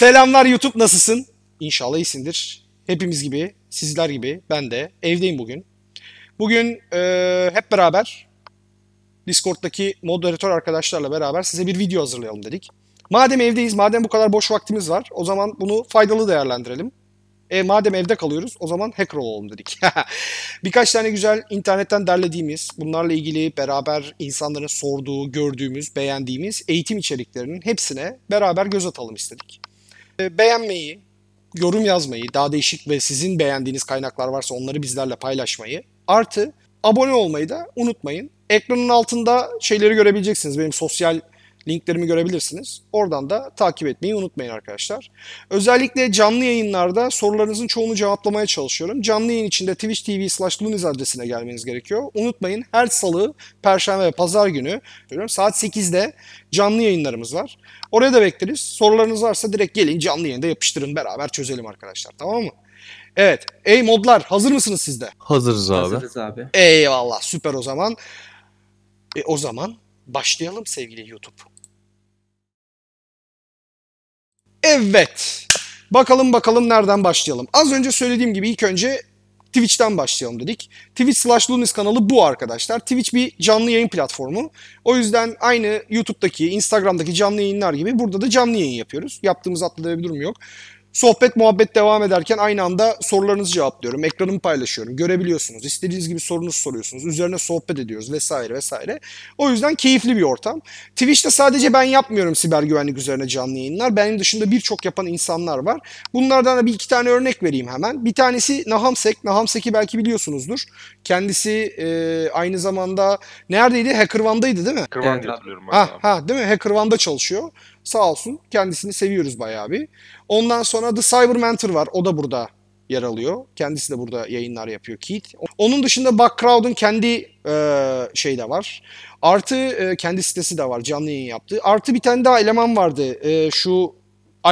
Selamlar YouTube nasılsın? İnşallah iyisindir. Hepimiz gibi, sizler gibi ben de evdeyim bugün. Bugün e, hep beraber Discord'daki moderatör arkadaşlarla beraber size bir video hazırlayalım dedik. Madem evdeyiz, madem bu kadar boş vaktimiz var o zaman bunu faydalı değerlendirelim. E, madem evde kalıyoruz o zaman hacker olalım dedik. Birkaç tane güzel internetten derlediğimiz, bunlarla ilgili beraber insanların sorduğu, gördüğümüz, beğendiğimiz eğitim içeriklerinin hepsine beraber göz atalım istedik. Ee, beğenmeyi, yorum yazmayı, daha değişik ve sizin beğendiğiniz kaynaklar varsa onları bizlerle paylaşmayı, artı abone olmayı da unutmayın. Ekranın altında şeyleri görebileceksiniz. Benim sosyal Linklerimi görebilirsiniz. Oradan da takip etmeyi unutmayın arkadaşlar. Özellikle canlı yayınlarda sorularınızın çoğunu cevaplamaya çalışıyorum. Canlı yayın içinde Twitch TV slash Luniz adresine gelmeniz gerekiyor. Unutmayın her salı, perşembe ve pazar günü saat 8'de canlı yayınlarımız var. Oraya da bekleriz. Sorularınız varsa direkt gelin canlı yayında yapıştırın beraber çözelim arkadaşlar tamam mı? Evet. Ey modlar hazır mısınız siz de? Hazırız abi. Hazırız abi. Eyvallah süper o zaman. E, o zaman Başlayalım sevgili YouTube. Evet. Bakalım bakalım nereden başlayalım. Az önce söylediğim gibi ilk önce Twitch'ten başlayalım dedik. Twitch slash Lunis kanalı bu arkadaşlar. Twitch bir canlı yayın platformu. O yüzden aynı YouTube'daki, Instagram'daki canlı yayınlar gibi burada da canlı yayın yapıyoruz. Yaptığımız atladığı bir durum yok. Sohbet muhabbet devam ederken aynı anda sorularınızı cevaplıyorum. Ekranımı paylaşıyorum. Görebiliyorsunuz. İstediğiniz gibi sorunuzu soruyorsunuz. Üzerine sohbet ediyoruz vesaire vesaire. O yüzden keyifli bir ortam. Twitch'te sadece ben yapmıyorum siber güvenlik üzerine canlı yayınlar. Benim dışında birçok yapan insanlar var. Bunlardan da bir iki tane örnek vereyim hemen. Bir tanesi Nahamsek. Nahamsek'i belki biliyorsunuzdur. Kendisi e, aynı zamanda neredeydi? Hackervan'daydı değil mi? Hackervan'da evet. hatırlıyorum. Ha, ah, ha, değil mi? Hackervan'da çalışıyor. Sağ olsun kendisini seviyoruz bayağı bir. Ondan sonra The Cyber Mentor var. O da burada yer alıyor. Kendisi de burada yayınlar yapıyor Keith. Onun dışında Buck Crowd'un kendi e, şey de var. Artı e, kendi sitesi de var canlı yayın yaptı. Artı bir tane daha eleman vardı. E, şu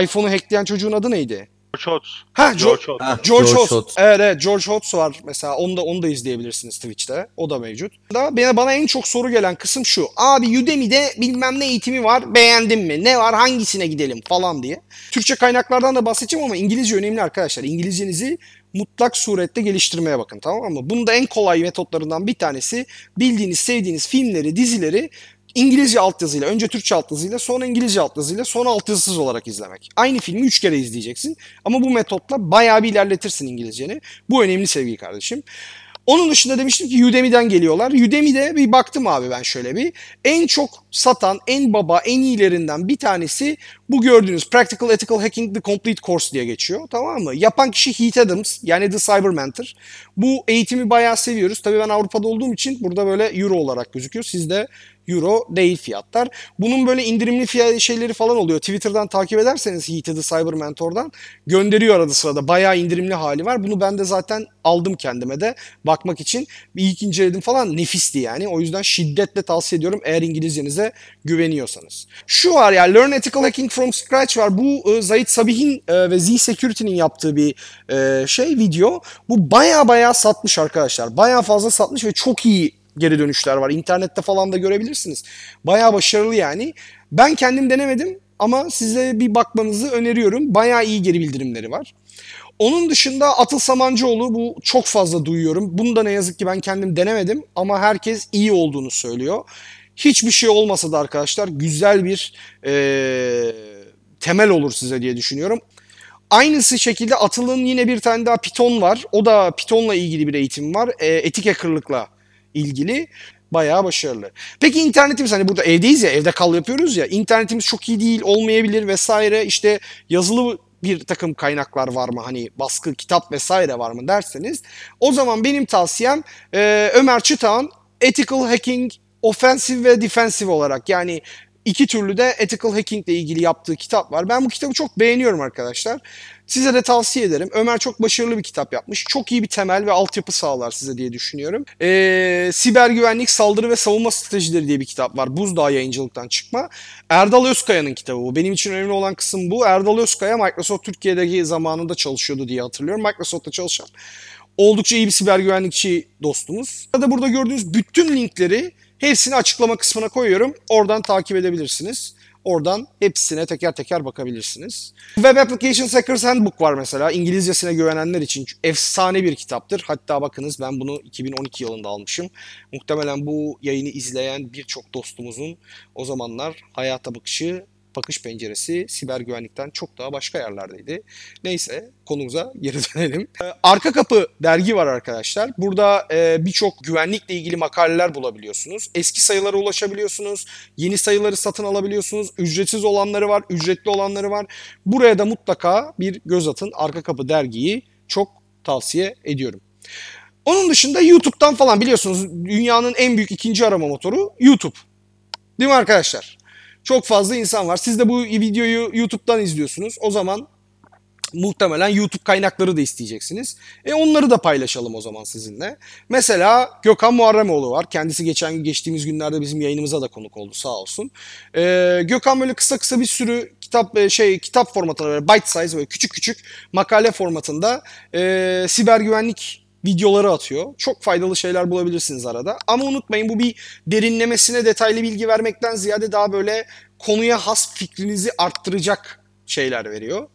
iPhone'u hackleyen çocuğun adı neydi? George Hotz. Ha, George, George, ha, George, Hotz. Evet, evet George Hotz var mesela. Onu da onu da izleyebilirsiniz Twitch'te. O da mevcut. Da bana, bana en çok soru gelen kısım şu. Abi Udemy'de bilmem ne eğitimi var. Beğendin mi? Ne var? Hangisine gidelim falan diye. Türkçe kaynaklardan da bahsedeceğim ama İngilizce önemli arkadaşlar. İngilizcenizi mutlak surette geliştirmeye bakın tamam mı? Bunun da en kolay metotlarından bir tanesi bildiğiniz, sevdiğiniz filmleri, dizileri İngilizce altyazıyla, önce Türkçe altyazıyla, sonra İngilizce altyazıyla, sonra altyazısız olarak izlemek. Aynı filmi 3 kere izleyeceksin ama bu metotla bayağı bir ilerletirsin İngilizceni. Bu önemli sevgili kardeşim. Onun dışında demiştim ki Udemy'den geliyorlar. Udemy'de bir baktım abi ben şöyle bir. En çok satan, en baba, en iyilerinden bir tanesi bu gördüğünüz Practical Ethical Hacking The Complete Course diye geçiyor. Tamam mı? Yapan kişi Heath Adams yani The Cyber Mentor. Bu eğitimi bayağı seviyoruz. Tabii ben Avrupa'da olduğum için burada böyle euro olarak gözüküyor. Sizde euro değil fiyatlar. Bunun böyle indirimli fiyat şeyleri falan oluyor. Twitter'dan takip ederseniz Heath'i The Cyber Mentor'dan gönderiyor arada sırada. Bayağı indirimli hali var. Bunu ben de zaten aldım kendime de bakmak için. Bir ilk inceledim falan nefisti yani. O yüzden şiddetle tavsiye ediyorum eğer İngilizcenize güveniyorsanız. Şu var ya Learn Ethical Hacking From Scratch var. Bu e, Sabih'in e, ve Z Security'nin yaptığı bir e, şey video. Bu baya baya satmış arkadaşlar. Baya fazla satmış ve çok iyi geri dönüşler var. İnternette falan da görebilirsiniz. Baya başarılı yani. Ben kendim denemedim ama size bir bakmanızı öneriyorum. Baya iyi geri bildirimleri var. Onun dışında Atıl Samancıoğlu bu çok fazla duyuyorum. Bunu da ne yazık ki ben kendim denemedim ama herkes iyi olduğunu söylüyor. Hiçbir şey olmasa da arkadaşlar güzel bir e, temel olur size diye düşünüyorum. Aynısı şekilde Atıl'ın yine bir tane daha Python var. O da Python'la ilgili bir eğitim var. E, etik hackerlıkla ilgili. Bayağı başarılı. Peki internetimiz hani burada evdeyiz ya evde kal yapıyoruz ya internetimiz çok iyi değil olmayabilir vesaire işte yazılı bir takım kaynaklar var mı hani baskı kitap vesaire var mı derseniz o zaman benim tavsiyem e, Ömer Çıtağ'ın Ethical Hacking ofensif ve defensif olarak yani iki türlü de ethical hacking ile ilgili yaptığı kitap var. Ben bu kitabı çok beğeniyorum arkadaşlar. Size de tavsiye ederim. Ömer çok başarılı bir kitap yapmış. Çok iyi bir temel ve altyapı sağlar size diye düşünüyorum. Ee, Siber Güvenlik Saldırı ve Savunma Stratejileri diye bir kitap var. Buzdağı yayıncılıktan çıkma. Erdal Özkaya'nın kitabı bu. Benim için önemli olan kısım bu. Erdal Özkaya Microsoft Türkiye'deki zamanında çalışıyordu diye hatırlıyorum. Microsoft'ta çalışan. Oldukça iyi bir siber güvenlikçi dostumuz. Da burada gördüğünüz bütün linkleri Hepsini açıklama kısmına koyuyorum. Oradan takip edebilirsiniz. Oradan hepsine teker teker bakabilirsiniz. Web Applications Hackers Handbook var mesela. İngilizcesine güvenenler için efsane bir kitaptır. Hatta bakınız ben bunu 2012 yılında almışım. Muhtemelen bu yayını izleyen birçok dostumuzun o zamanlar hayata bakışı bakış penceresi siber güvenlikten çok daha başka yerlerdeydi. Neyse konumuza geri dönelim. Ee, arka Kapı dergi var arkadaşlar. Burada e, birçok güvenlikle ilgili makaleler bulabiliyorsunuz. Eski sayılara ulaşabiliyorsunuz. Yeni sayıları satın alabiliyorsunuz. Ücretsiz olanları var, ücretli olanları var. Buraya da mutlaka bir göz atın. Arka Kapı dergiyi çok tavsiye ediyorum. Onun dışında YouTube'dan falan biliyorsunuz dünyanın en büyük ikinci arama motoru YouTube. Değil mi arkadaşlar? çok fazla insan var. Siz de bu videoyu YouTube'dan izliyorsunuz. O zaman muhtemelen YouTube kaynakları da isteyeceksiniz. E onları da paylaşalım o zaman sizinle. Mesela Gökhan Muharremoğlu var. Kendisi geçen geçtiğimiz günlerde bizim yayınımıza da konuk oldu sağ olsun. E, Gökhan böyle kısa kısa bir sürü kitap e, şey kitap formatında böyle bite size böyle küçük küçük makale formatında e, siber güvenlik videoları atıyor. Çok faydalı şeyler bulabilirsiniz arada. Ama unutmayın bu bir derinlemesine detaylı bilgi vermekten ziyade daha böyle konuya has fikrinizi arttıracak şeyler veriyor.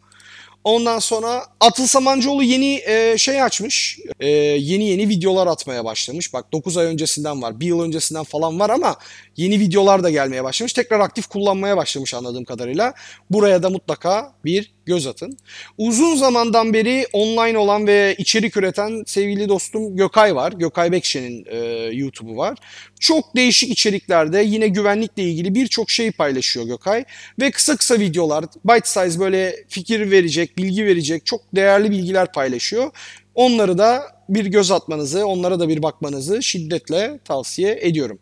Ondan sonra Atıl Samancıoğlu yeni e, şey açmış. E, yeni yeni videolar atmaya başlamış. Bak 9 ay öncesinden var, 1 yıl öncesinden falan var ama Yeni videolar da gelmeye başlamış. Tekrar aktif kullanmaya başlamış anladığım kadarıyla. Buraya da mutlaka bir göz atın. Uzun zamandan beri online olan ve içerik üreten sevgili dostum Gökay var. Gökay Bekşe'nin e, YouTube'u var. Çok değişik içeriklerde yine güvenlikle ilgili birçok şey paylaşıyor Gökay. Ve kısa kısa videolar, bite size böyle fikir verecek, bilgi verecek çok değerli bilgiler paylaşıyor. Onları da bir göz atmanızı, onlara da bir bakmanızı şiddetle tavsiye ediyorum.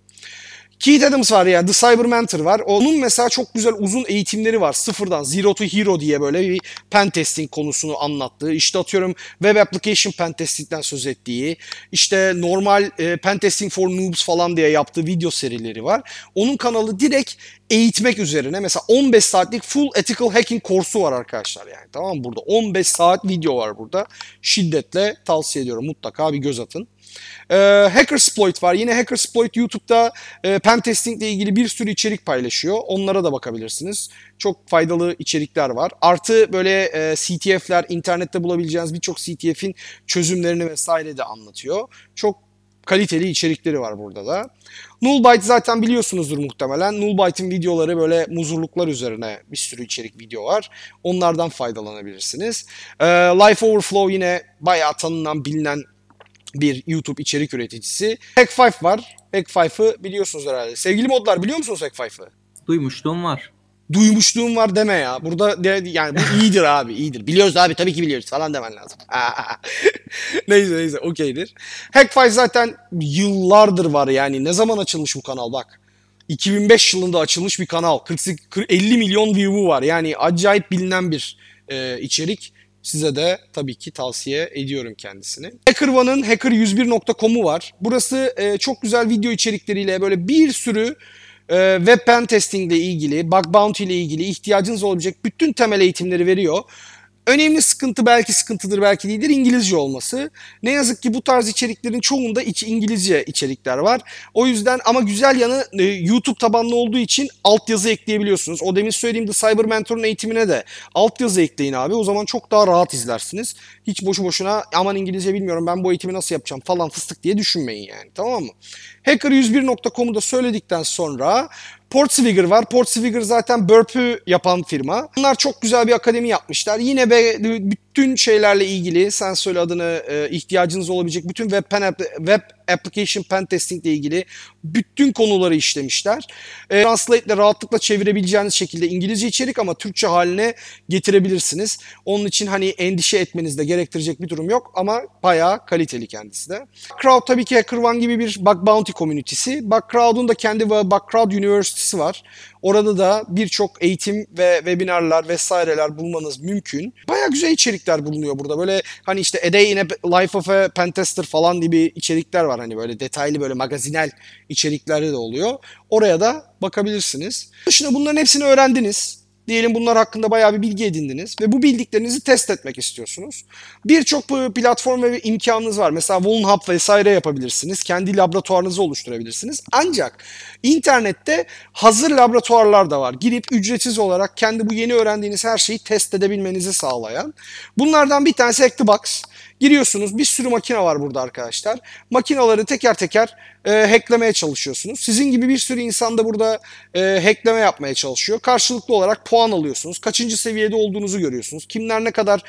Keith Adams var ya, The Cyber Mentor var. Onun mesela çok güzel uzun eğitimleri var. Sıfırdan Zero to Hero diye böyle bir pen testing konusunu anlattığı. İşte atıyorum Web Application pen testing'den söz ettiği. işte normal e, pen testing for noobs falan diye yaptığı video serileri var. Onun kanalı direkt eğitmek üzerine mesela 15 saatlik full ethical hacking kursu var arkadaşlar yani tamam mı? burada 15 saat video var burada şiddetle tavsiye ediyorum mutlaka bir göz atın. E, ee, Hackersploit var. Yine Hackersploit YouTube'da e, testing ile ilgili bir sürü içerik paylaşıyor. Onlara da bakabilirsiniz. Çok faydalı içerikler var. Artı böyle e, CTF'ler, internette bulabileceğiniz birçok CTF'in çözümlerini vesaire de anlatıyor. Çok kaliteli içerikleri var burada da. Nullbyte zaten biliyorsunuzdur muhtemelen. Nullbyte'in videoları böyle muzurluklar üzerine bir sürü içerik video var. Onlardan faydalanabilirsiniz. Ee, Life Overflow yine bayağı tanınan, bilinen bir YouTube içerik üreticisi. Hack Five var. Hack Five'ı biliyorsunuz herhalde. Sevgili modlar biliyor musunuz Hack Five'ı? Duymuşluğum var. Duymuşluğum var deme ya. Burada yani bu iyidir abi iyidir. Biliyoruz abi tabii ki biliyoruz falan demen lazım. neyse neyse okeydir. Hack Five zaten yıllardır var yani. Ne zaman açılmış bu kanal bak. 2005 yılında açılmış bir kanal. 40, 50 milyon view'u var. Yani acayip bilinen bir e, içerik. Size de tabii ki tavsiye ediyorum kendisini. HackerOne'ın hacker101.com'u var. Burası e, çok güzel video içerikleriyle böyle bir sürü e, web pen testing ile ilgili, bug bounty ile ilgili ihtiyacınız olabilecek bütün temel eğitimleri veriyor. Önemli sıkıntı belki sıkıntıdır belki değildir İngilizce olması. Ne yazık ki bu tarz içeriklerin çoğunda iç İngilizce içerikler var. O yüzden ama güzel yanı e, YouTube tabanlı olduğu için altyazı ekleyebiliyorsunuz. O demin söylediğim The Cyber Mentor'un eğitimine de altyazı ekleyin abi. O zaman çok daha rahat izlersiniz. Hiç boşu boşuna aman İngilizce bilmiyorum ben bu eğitimi nasıl yapacağım falan fıstık diye düşünmeyin yani tamam mı? Hacker101.com'u da söyledikten sonra Portswigger var. Portswigger zaten Burp'ü yapan firma. Bunlar çok güzel bir akademi yapmışlar. Yine be, bütün şeylerle ilgili sen söyle adını e, ihtiyacınız olabilecek bütün web, pen, web application pen testing ile ilgili bütün konuları işlemişler. E, Translate ile rahatlıkla çevirebileceğiniz şekilde İngilizce içerik ama Türkçe haline getirebilirsiniz. Onun için hani endişe etmeniz de gerektirecek bir durum yok ama bayağı kaliteli kendisi de. Crowd tabii ki HackerOne gibi bir bug bounty komünitesi. Bug Crowd'un da kendi Bug Crowd Üniversitesi var. Orada da birçok eğitim ve webinarlar vesaireler bulmanız mümkün. Baya güzel içerikler bulunuyor burada. Böyle hani işte A Day in a Life of a Pentester falan gibi içerikler var. Hani böyle detaylı böyle magazinel içeriklerde de oluyor. Oraya da bakabilirsiniz. Şimdi bunların hepsini öğrendiniz. Diyelim bunlar hakkında bayağı bir bilgi edindiniz ve bu bildiklerinizi test etmek istiyorsunuz. Birçok platform ve imkanınız var. Mesela Volunhub vesaire yapabilirsiniz. Kendi laboratuvarınızı oluşturabilirsiniz. Ancak internette hazır laboratuvarlar da var. Girip ücretsiz olarak kendi bu yeni öğrendiğiniz her şeyi test edebilmenizi sağlayan. Bunlardan bir tanesi ActiBox. Giriyorsunuz bir sürü makine var burada arkadaşlar. Makinaları teker teker e, hacklemeye çalışıyorsunuz. Sizin gibi bir sürü insan da burada e, hackleme yapmaya çalışıyor. Karşılıklı olarak puan alıyorsunuz. Kaçıncı seviyede olduğunuzu görüyorsunuz. Kimler ne kadar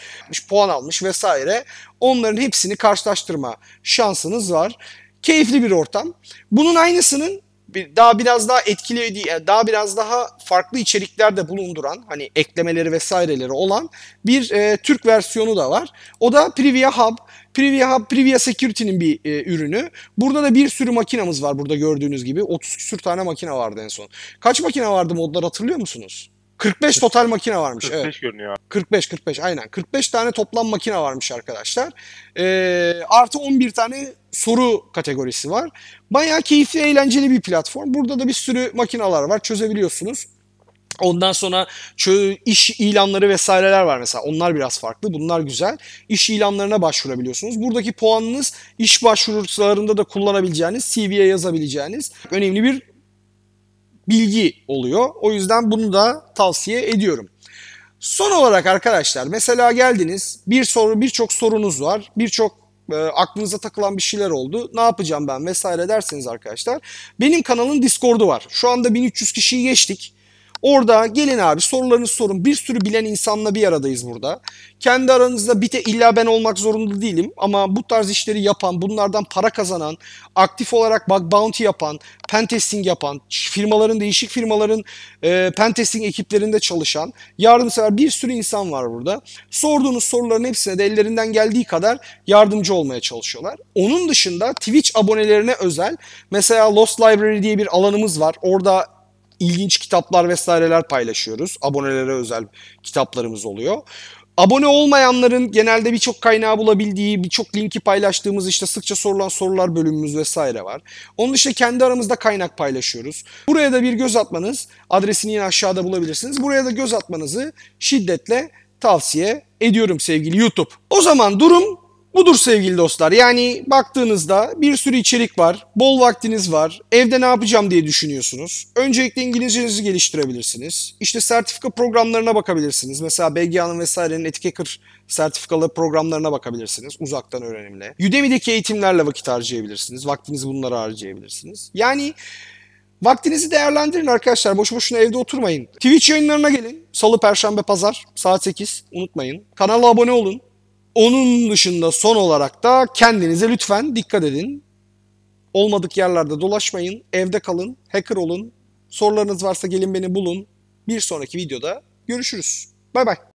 puan almış vesaire. Onların hepsini karşılaştırma şansınız var. Keyifli bir ortam. Bunun aynısının daha biraz daha etkileyici, yani daha biraz daha farklı içeriklerde bulunduran hani eklemeleri vesaireleri olan bir e, Türk versiyonu da var. O da Privia Hub. Privia Hub, Privia Security'nin bir e, ürünü. Burada da bir sürü makinamız var burada gördüğünüz gibi. 30 küsür tane makine vardı en son. Kaç makine vardı modlar hatırlıyor musunuz? 45 total makine varmış. 45 evet. görünüyor. 45 45 aynen. 45 tane toplam makine varmış arkadaşlar. Ee, artı 11 tane soru kategorisi var. Bayağı keyifli, eğlenceli bir platform. Burada da bir sürü makinalar var. Çözebiliyorsunuz. Ondan sonra iş ilanları vesaireler var mesela. Onlar biraz farklı. Bunlar güzel. İş ilanlarına başvurabiliyorsunuz. Buradaki puanınız iş başvurularında da kullanabileceğiniz, CV'ye yazabileceğiniz önemli bir bilgi oluyor. O yüzden bunu da tavsiye ediyorum. Son olarak arkadaşlar mesela geldiniz bir soru birçok sorunuz var. Birçok e, aklınıza takılan bir şeyler oldu. Ne yapacağım ben vesaire derseniz arkadaşlar. Benim kanalın Discord'u var. Şu anda 1300 kişiyi geçtik. Orada gelin abi sorularınızı sorun. Bir sürü bilen insanla bir aradayız burada. Kendi aranızda bir te illa ben olmak zorunda değilim ama bu tarz işleri yapan, bunlardan para kazanan, aktif olarak bug bounty yapan, pentesting yapan, firmaların değişik firmaların e, pentesting ekiplerinde çalışan, yardımsever bir sürü insan var burada. Sorduğunuz soruların hepsine de ellerinden geldiği kadar yardımcı olmaya çalışıyorlar. Onun dışında Twitch abonelerine özel mesela Lost Library diye bir alanımız var. Orada ilginç kitaplar vesaireler paylaşıyoruz. Abonelere özel kitaplarımız oluyor. Abone olmayanların genelde birçok kaynağı bulabildiği, birçok linki paylaştığımız işte sıkça sorulan sorular bölümümüz vesaire var. Onun dışında kendi aramızda kaynak paylaşıyoruz. Buraya da bir göz atmanız, adresini yine aşağıda bulabilirsiniz. Buraya da göz atmanızı şiddetle tavsiye ediyorum sevgili YouTube. O zaman durum Budur sevgili dostlar. Yani baktığınızda bir sürü içerik var, bol vaktiniz var, evde ne yapacağım diye düşünüyorsunuz. Öncelikle İngilizcenizi geliştirebilirsiniz. İşte sertifika programlarına bakabilirsiniz. Mesela BGA'nın vesairenin Etikeker sertifikalı programlarına bakabilirsiniz uzaktan öğrenimle. Udemy'deki eğitimlerle vakit harcayabilirsiniz. Vaktinizi bunlara harcayabilirsiniz. Yani Vaktinizi değerlendirin arkadaşlar. Boş boşuna evde oturmayın. Twitch yayınlarına gelin. Salı, perşembe, pazar saat 8. Unutmayın. Kanala abone olun. Onun dışında son olarak da kendinize lütfen dikkat edin. Olmadık yerlerde dolaşmayın, evde kalın, hacker olun. Sorularınız varsa gelin beni bulun. Bir sonraki videoda görüşürüz. Bay bay.